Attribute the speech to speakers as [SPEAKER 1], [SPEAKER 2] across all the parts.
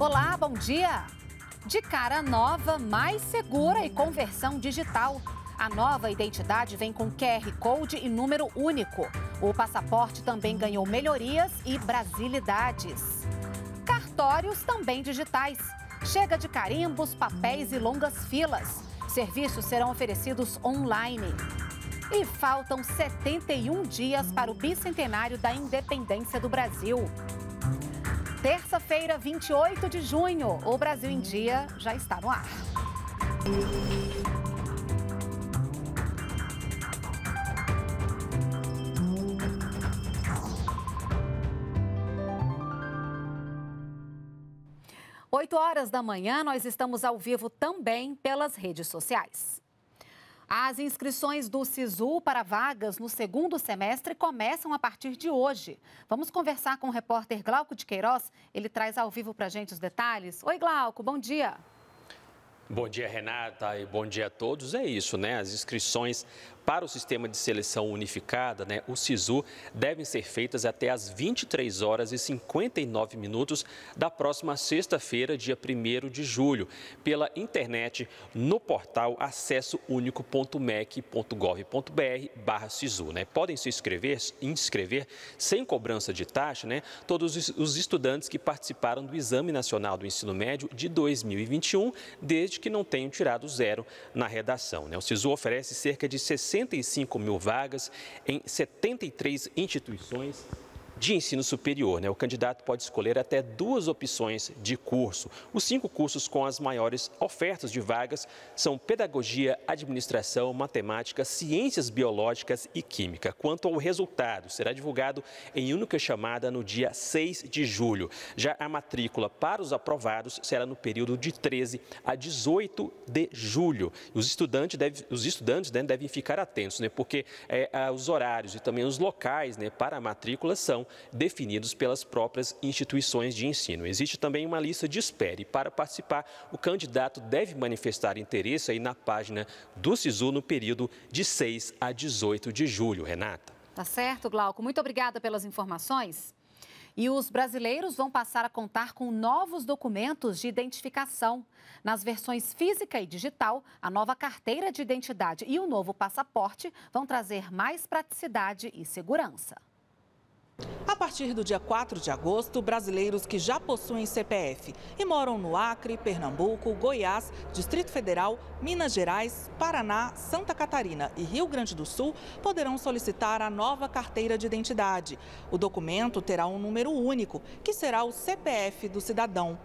[SPEAKER 1] Olá, bom dia! De cara nova, mais segura e conversão digital. A nova identidade vem com QR Code e número único. O passaporte também ganhou melhorias e brasilidades. Cartórios também digitais. Chega de carimbos, papéis e longas filas. Serviços serão oferecidos online. E faltam 71 dias para o bicentenário da independência do Brasil terça-feira, 28 de junho. O Brasil em Dia já está no ar. Oito horas da manhã, nós estamos ao vivo também pelas redes sociais. As inscrições do SISU para vagas no segundo semestre começam a partir de hoje. Vamos conversar com o repórter Glauco de Queiroz. Ele traz ao vivo para a gente os detalhes. Oi, Glauco, bom dia.
[SPEAKER 2] Bom dia, Renata, e bom dia a todos. É isso, né? As inscrições para o sistema de seleção unificada, né, o SISU, devem ser feitas até às 23 horas e 59 minutos da próxima sexta-feira, dia 1 de julho, pela internet no portal acessounico.mec.gov.br SISU. Né? Podem se inscrever, inscrever sem cobrança de taxa né, todos os estudantes que participaram do Exame Nacional do Ensino Médio de 2021, desde que não tenham tirado zero na redação. Né? O SISU oferece cerca de 60 65 mil vagas em 73 instituições de ensino superior. Né? O candidato pode escolher até duas opções de curso. Os cinco cursos com as maiores ofertas de vagas são Pedagogia, Administração, Matemática, Ciências Biológicas e Química. Quanto ao resultado, será divulgado em única chamada no dia 6 de julho. Já a matrícula para os aprovados será no período de 13 a 18 de julho. Os estudantes devem, os estudantes né, devem ficar atentos, né? porque é, os horários e também os locais né, para a matrícula são definidos pelas próprias instituições de ensino. Existe também uma lista de espera e para participar, o candidato deve manifestar interesse aí na página do SISU no período de 6 a 18 de julho, Renata.
[SPEAKER 1] Tá certo, Glauco. Muito obrigada pelas informações. E os brasileiros vão passar a contar com novos documentos de identificação. Nas versões física e digital, a nova carteira de identidade e o novo passaporte vão trazer mais praticidade e segurança.
[SPEAKER 3] A partir do dia 4 de agosto, brasileiros que já possuem CPF e moram no Acre, Pernambuco, Goiás, Distrito Federal, Minas Gerais, Paraná, Santa Catarina e Rio Grande do Sul poderão solicitar a nova carteira de identidade. O documento terá um número único, que será o CPF do cidadão.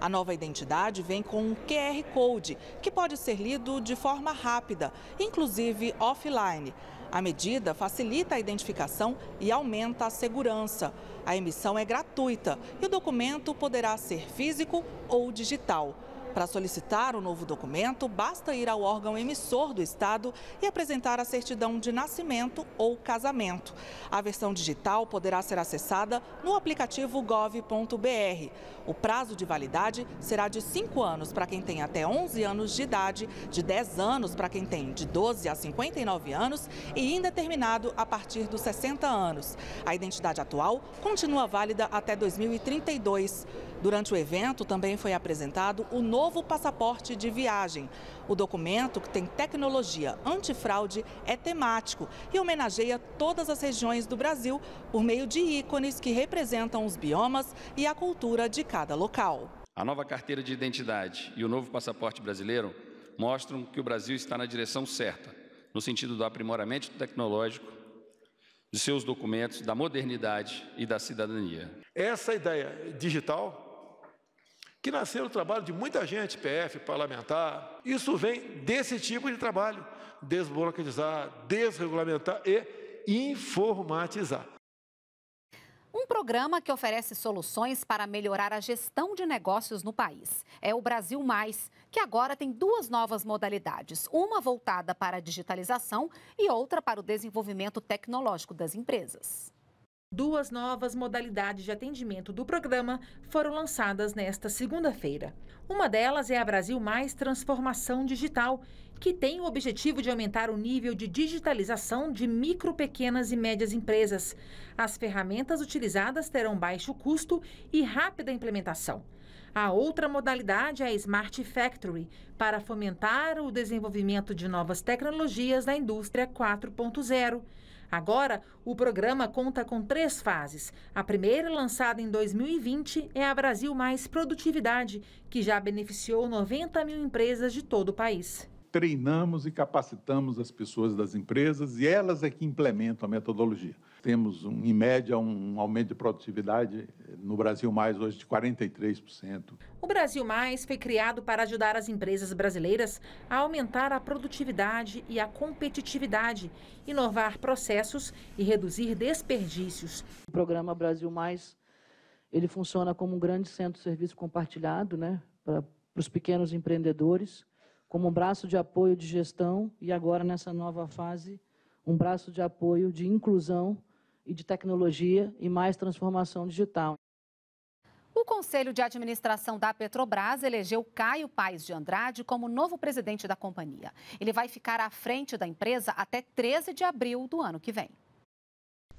[SPEAKER 3] A nova identidade vem com um QR Code, que pode ser lido de forma rápida, inclusive offline. A medida facilita a identificação e aumenta a segurança. A emissão é gratuita e o documento poderá ser físico ou digital. Para solicitar o novo documento, basta ir ao órgão emissor do Estado e apresentar a certidão de nascimento ou casamento. A versão digital poderá ser acessada no aplicativo gov.br. O prazo de validade será de 5 anos para quem tem até 11 anos de idade, de 10 anos para quem tem de 12 a 59 anos e indeterminado a partir dos 60 anos. A identidade atual continua válida até 2032. Durante o evento, também foi apresentado o novo novo passaporte de viagem. O documento, que tem tecnologia antifraude, é temático e homenageia todas as regiões do Brasil por meio de ícones que representam os biomas e a cultura de cada local.
[SPEAKER 2] A nova carteira de identidade e o novo passaporte brasileiro mostram que o Brasil está na direção certa, no sentido do aprimoramento tecnológico de seus documentos, da modernidade e da cidadania. Essa ideia digital que nasceu o trabalho de muita gente, PF, parlamentar. Isso vem desse tipo de trabalho: desburocratizar, desregulamentar e informatizar.
[SPEAKER 1] Um programa que oferece soluções para melhorar a gestão de negócios no país. É o Brasil Mais, que agora tem duas novas modalidades: uma voltada para a digitalização e outra para o desenvolvimento tecnológico das empresas.
[SPEAKER 4] Duas novas modalidades de atendimento do programa foram lançadas nesta segunda-feira. Uma delas é a Brasil Mais Transformação Digital, que tem o objetivo de aumentar o nível de digitalização de micro, pequenas e médias empresas. As ferramentas utilizadas terão baixo custo e rápida implementação. A outra modalidade é a Smart Factory, para fomentar o desenvolvimento de novas tecnologias da indústria 4.0. Agora, o programa conta com três fases. A primeira, lançada em 2020, é a Brasil Mais Produtividade, que já beneficiou 90 mil empresas de todo o país
[SPEAKER 3] treinamos e capacitamos as pessoas das empresas e elas é que implementam a metodologia temos, um, em média, um aumento de produtividade eh, no Brasil Mais hoje de 43%.
[SPEAKER 4] O Brasil Mais foi criado para ajudar as empresas brasileiras a aumentar a produtividade e a competitividade, inovar
[SPEAKER 5] processos e reduzir desperdícios. O programa Brasil Mais ele funciona como um grande centro de serviço compartilhado né, para, para os pequenos empreendedores, como um braço de apoio de gestão e agora nessa nova fase um braço de apoio de inclusão e de tecnologia e mais transformação digital.
[SPEAKER 1] O Conselho de Administração da Petrobras elegeu Caio Paes de Andrade como novo presidente da companhia. Ele vai ficar à frente da empresa até 13 de abril do ano que vem.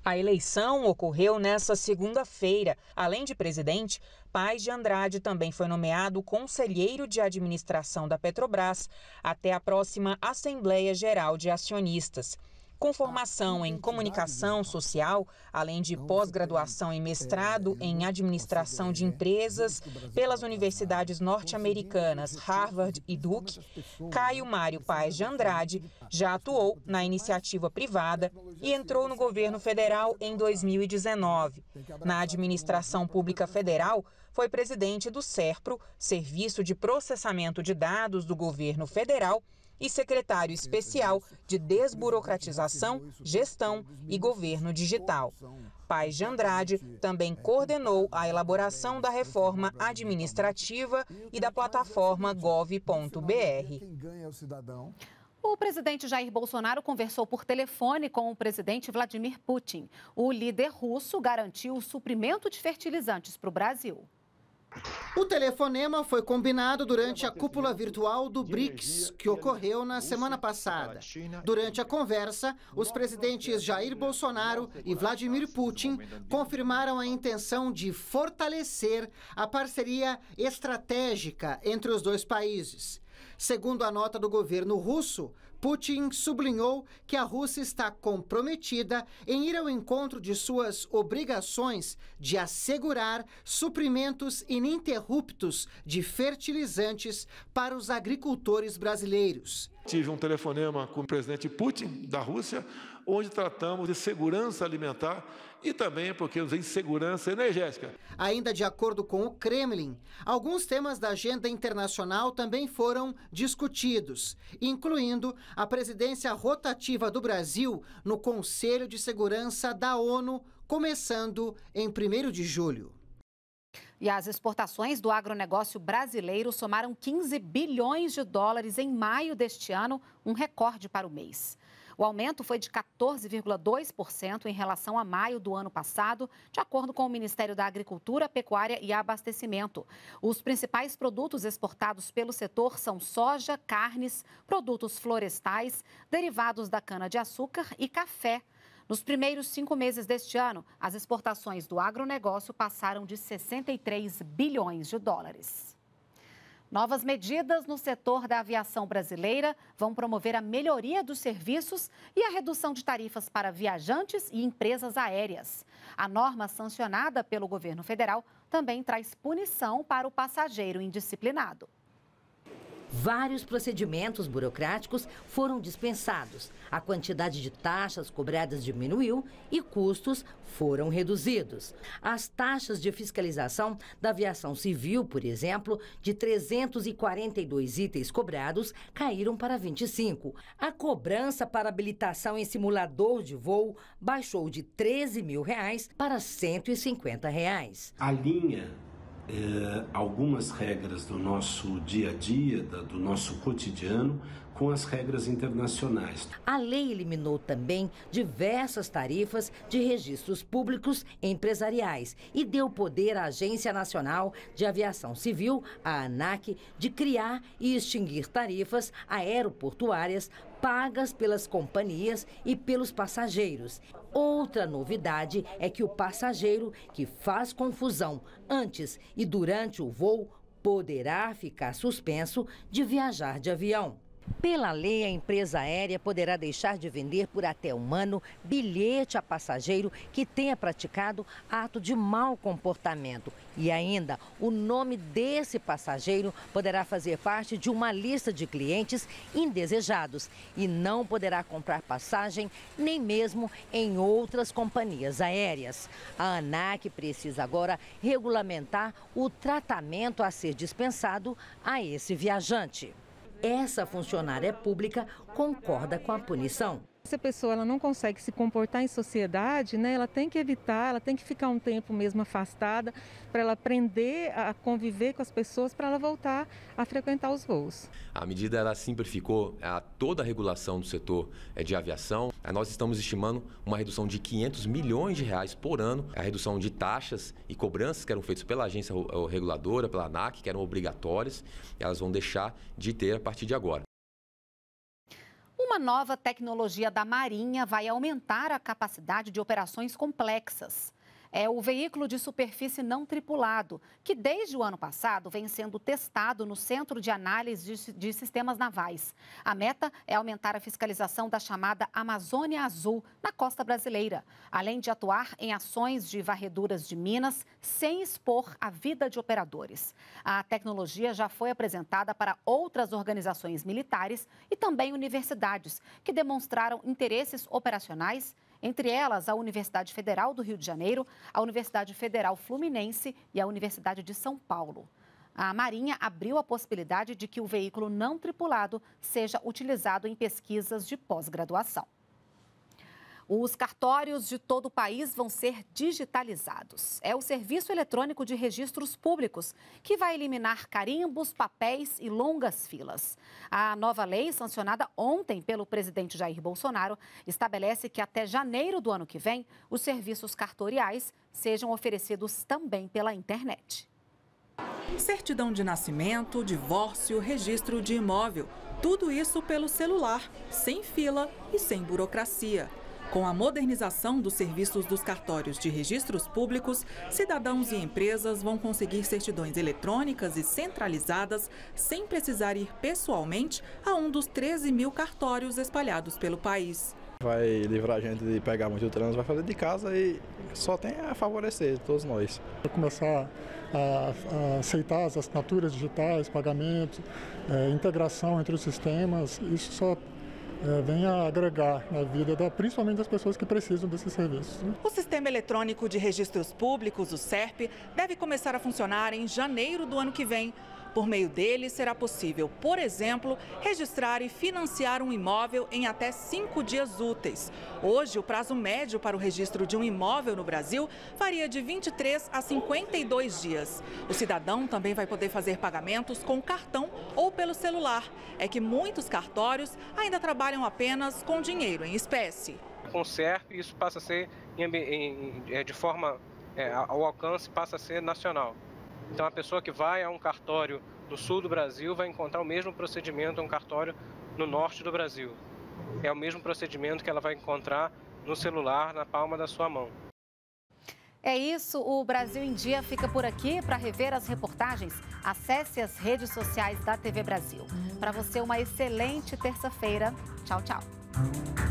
[SPEAKER 6] A eleição ocorreu nesta segunda-feira. Além de presidente, Paz de Andrade também foi nomeado conselheiro de administração da Petrobras até a próxima Assembleia Geral de Acionistas. Com formação em comunicação social, além de pós-graduação e mestrado em administração de empresas pelas universidades norte-americanas Harvard e Duke, Caio Mário Paes de Andrade já atuou na iniciativa privada e entrou no governo federal em 2019. Na administração pública federal, foi presidente do SERPRO, Serviço de Processamento de Dados do Governo Federal, e secretário especial de Desburocratização, Gestão e Governo Digital. Pai de Andrade também coordenou a elaboração da reforma administrativa e da plataforma gov.br.
[SPEAKER 1] O presidente Jair Bolsonaro conversou por telefone com o presidente Vladimir Putin. O líder russo garantiu o suprimento de fertilizantes para o
[SPEAKER 5] Brasil. O telefonema foi combinado durante a cúpula virtual do BRICS, que ocorreu na semana passada. Durante a conversa, os presidentes Jair Bolsonaro e Vladimir Putin confirmaram a intenção de fortalecer a parceria estratégica entre os dois países. Segundo a nota do governo russo, Putin sublinhou que a Rússia está comprometida em ir ao encontro de suas obrigações de assegurar suprimentos ininterruptos de fertilizantes para os agricultores brasileiros.
[SPEAKER 2] Tive um telefonema com o presidente Putin da Rússia onde tratamos de segurança alimentar e também porque nos insegurança energética.
[SPEAKER 5] Ainda de acordo com o Kremlin, alguns temas da agenda internacional também foram discutidos, incluindo a presidência rotativa do Brasil no Conselho de Segurança da ONU, começando em 1 de julho.
[SPEAKER 1] E as exportações do agronegócio brasileiro somaram 15 bilhões de dólares em maio deste ano, um recorde para o mês. O aumento foi de 14,2% em relação a maio do ano passado, de acordo com o Ministério da Agricultura, Pecuária e Abastecimento. Os principais produtos exportados pelo setor são soja, carnes, produtos florestais, derivados da cana-de-açúcar e café. Nos primeiros cinco meses deste ano, as exportações do agronegócio passaram de 63 bilhões de dólares. Novas medidas no setor da aviação brasileira vão promover a melhoria dos serviços e a redução de tarifas para viajantes e empresas aéreas. A norma sancionada pelo governo federal também traz punição para o passageiro indisciplinado.
[SPEAKER 7] Vários procedimentos burocráticos foram dispensados, a quantidade de taxas cobradas diminuiu e custos foram reduzidos. As taxas de fiscalização da aviação civil, por exemplo, de 342 itens cobrados, caíram para 25. A cobrança para habilitação em simulador de voo baixou de 13 mil reais para 150 reais.
[SPEAKER 2] A linha eh, algumas regras do nosso dia a dia, da, do nosso cotidiano, com as regras internacionais.
[SPEAKER 7] A lei eliminou também diversas tarifas de registros públicos empresariais e deu poder à Agência Nacional de Aviação Civil, a ANAC, de criar e extinguir tarifas aeroportuárias pagas pelas companhias e pelos passageiros. Outra novidade é que o passageiro que faz confusão antes e durante o voo poderá ficar suspenso de viajar de avião. Pela lei, a empresa aérea poderá deixar de vender por até um ano bilhete a passageiro que tenha praticado ato de mau comportamento. E ainda, o nome desse passageiro poderá fazer parte de uma lista de clientes indesejados e não poderá comprar passagem nem mesmo em outras companhias aéreas. A ANAC precisa agora regulamentar o tratamento a ser dispensado a esse viajante essa funcionária pública concorda com a punição. Se a pessoa ela não consegue se
[SPEAKER 4] comportar em sociedade, né, ela tem que evitar, ela tem que ficar um tempo mesmo afastada para ela aprender a conviver com as pessoas para ela voltar a frequentar os voos. A medida ela simplificou a toda a regulação do setor eh, de aviação. Eh, nós estamos estimando uma redução de 500 milhões de reais por ano, a redução de taxas e cobranças que eram feitas pela agência reguladora, pela ANAC, que eram obrigatórias, elas vão deixar de ter a partir de agora.
[SPEAKER 1] Uma nova tecnologia da Marinha vai aumentar a capacidade de operações complexas é o veículo de superfície não tripulado, que desde o ano passado vem sendo testado no Centro de Análise de, Sistemas Navais. A meta é aumentar a fiscalização da chamada Amazônia Azul na costa brasileira, além de atuar em ações de varreduras de minas sem expor a vida de operadores. A tecnologia já foi apresentada para outras organizações militares e também universidades, que demonstraram interesses operacionais entre elas a Universidade Federal do Rio de Janeiro, a Universidade Federal Fluminense e a Universidade de São Paulo. A Marinha abriu a possibilidade de que o veículo não tripulado seja utilizado em pesquisas de pós-graduação. Os cartórios de todo o país vão ser digitalizados. É o Serviço Eletrônico de Registros Públicos que vai eliminar carimbos, papéis e longas filas. A nova lei, sancionada ontem pelo presidente Jair Bolsonaro, estabelece que até janeiro do ano que vem, os serviços cartoriais sejam oferecidos também pela internet.
[SPEAKER 3] Certidão de nascimento, divórcio, registro de imóvel. Tudo isso pelo celular, sem fila e sem burocracia. Com a modernização dos serviços dos cartórios de registros públicos, cidadãos e empresas vão conseguir certidões eletrônicas e centralizadas sem precisar ir pessoalmente a um dos 13 mil cartórios espalhados pelo país.
[SPEAKER 6] Vai livrar a gente de
[SPEAKER 4] pegar muito trânsito, vai fazer de casa e só tem a favorecer todos nós.
[SPEAKER 5] começar a, a, aceitar as assinaturas digitais, pagamentos, é, integração entre os sistemas, isso só é, venha agregar na vida, da, principalmente das pessoas que precisam desses serviços. Né?
[SPEAKER 3] O Sistema Eletrônico de Registros Públicos, o SERP, deve começar a funcionar em janeiro do ano que vem. Por meio dele, será possível, por exemplo, registrar e financiar um imóvel em até cinco dias úteis. Hoje, o prazo médio para o registro de um imóvel no Brasil varia de 23 a 52 dias. O cidadão também vai poder fazer pagamentos com cartão ou pelo celular. É que muitos cartórios ainda trabalham apenas com dinheiro em espécie.
[SPEAKER 2] Com o CERP, isso passa a ser é, de forma, é, ao alcance, passa a ser nacional. Então, a pessoa que vai a um cartório do sul do Brasil vai encontrar o mesmo procedimento a um cartório no norte do Brasil. É o mesmo procedimento que ela vai encontrar no celular, na palma da sua mão.
[SPEAKER 1] É isso, o Brasil em Dia fica por aqui. Para rever as reportagens, acesse as redes sociais da TV Brasil. Para você, uma excelente terça-feira. Tchau, tchau.